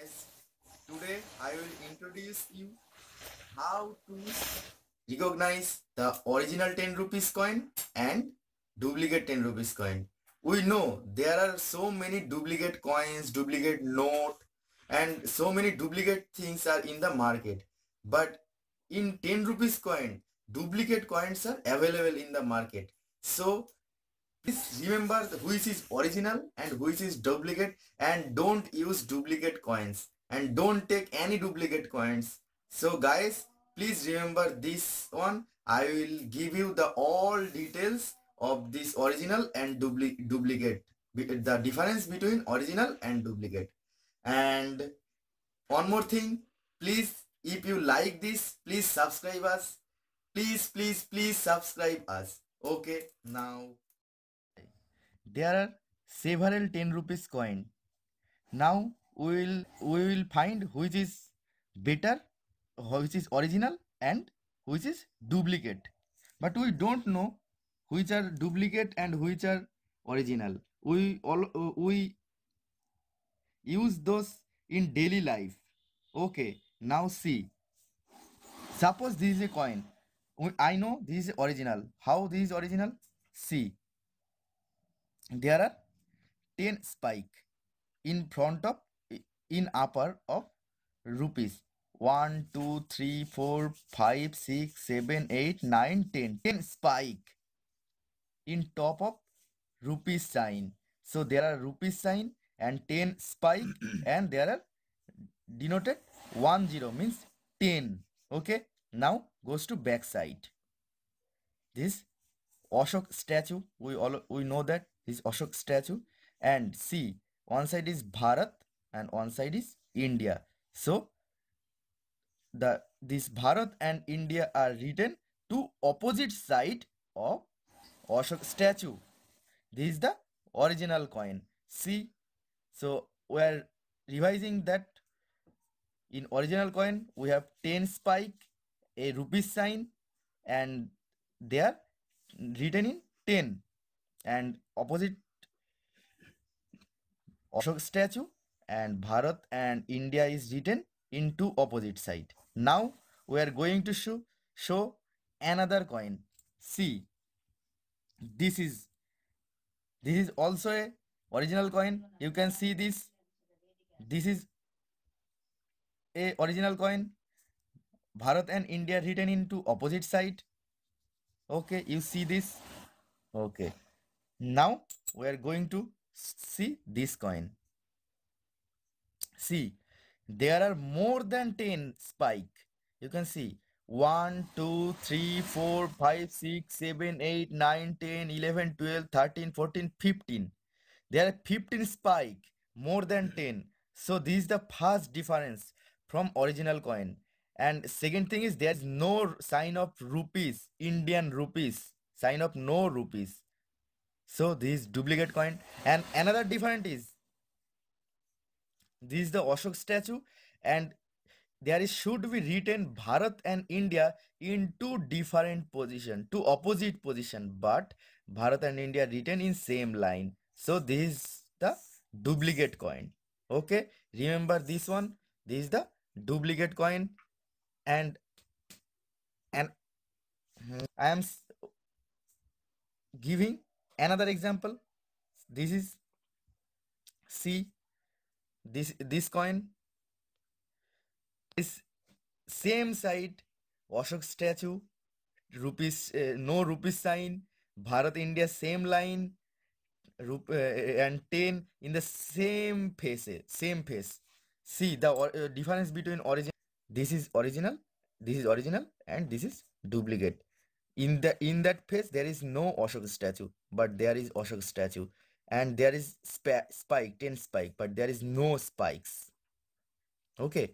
guys today I will introduce you how to recognize the original 10 rupees coin and duplicate 10 rupees coin we know there are so many duplicate coins duplicate note and so many duplicate things are in the market but in 10 rupees coin duplicate coins are available in the market so Please remember which is original and which is duplicate and don't use duplicate coins and don't take any duplicate coins. So guys, please remember this one. I will give you the all details of this original and dupli duplicate. The difference between original and duplicate. And one more thing, please if you like this, please subscribe us. Please, please, please subscribe us. Okay, now. There are several 10 rupees coin. Now we will we will find which is better, which is original and which is duplicate. But we don't know which are duplicate and which are original. We all we use those in daily life. Okay, now see. Suppose this is a coin. I know this is original. How this is original? See. there are 10 spike in front of in upper of rupees 1 2 3 4 5 6 7 8 9 10 10 spike in top of rupees sign. So there are rupees sign and 10 spike and there are denoted 1 0 means 10. Okay. Now goes to back side. This Ashok statue, we all we know that this Ashok statue and see one side is Bharat and one side is India. So the this Bharat and India are written to opposite side of Ashok statue. This is the original coin. See, so we are revising that in original coin we have 10 spike, a rupee sign and they are written in 10 and opposite Ashok statue and Bharat and India is written in two opposite side. Now we are going to show, show another coin. See, this is this is also a original coin. You can see this. This is a original coin. Bharat and India written into opposite side. Okay, you see this. Okay. Now we are going to see this coin. See, there are more than 10 spike. You can see 1, 2, 3, 4, 5, 6, 7, 8, 9, 10, 11, 12, 13, 14, 15. There are 15 spike, more than 10. So this is the first difference from original coin. And second thing is there is no sign of rupees, Indian rupees, sign of no rupees so this duplicate coin and another different is this is the ashok statue and there is should be written bharat and india in two different position two opposite position but bharat and india written in same line so this is the duplicate coin okay remember this one this is the duplicate coin and and i am giving another example this is c this this coin is same side ashok statue rupees uh, no rupees sign bharat india same line Rup, uh, and 10 in the same face same face see the uh, difference between origin this is original this is original and this is duplicate in the in that phase there is no Ashoka statue, but there is Ashoka statue, and there is spike ten spike, but there is no spikes. Okay,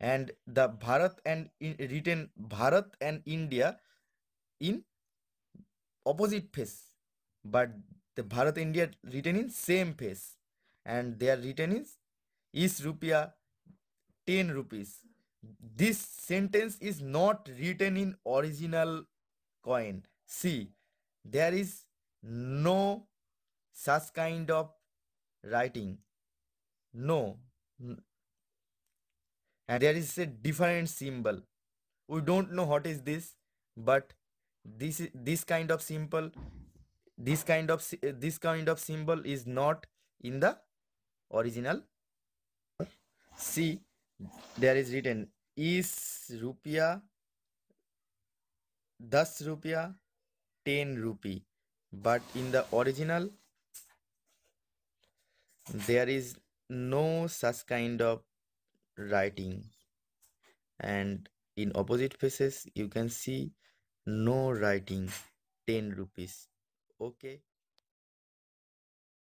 and the Bharat and in, written Bharat and India in opposite phase, but the Bharat India written in same phase, and they are written is is rupiah 10 rupees this sentence is not written in original coin. See, there is no such kind of writing. No. And there is a different symbol. We don't know what is this, but this this kind of symbol, this kind of this kind of symbol is not in the original. See, there is written is rupiah 10 rupiah 10 rupee but in the original there is no such kind of writing and in opposite faces you can see no writing 10 rupees okay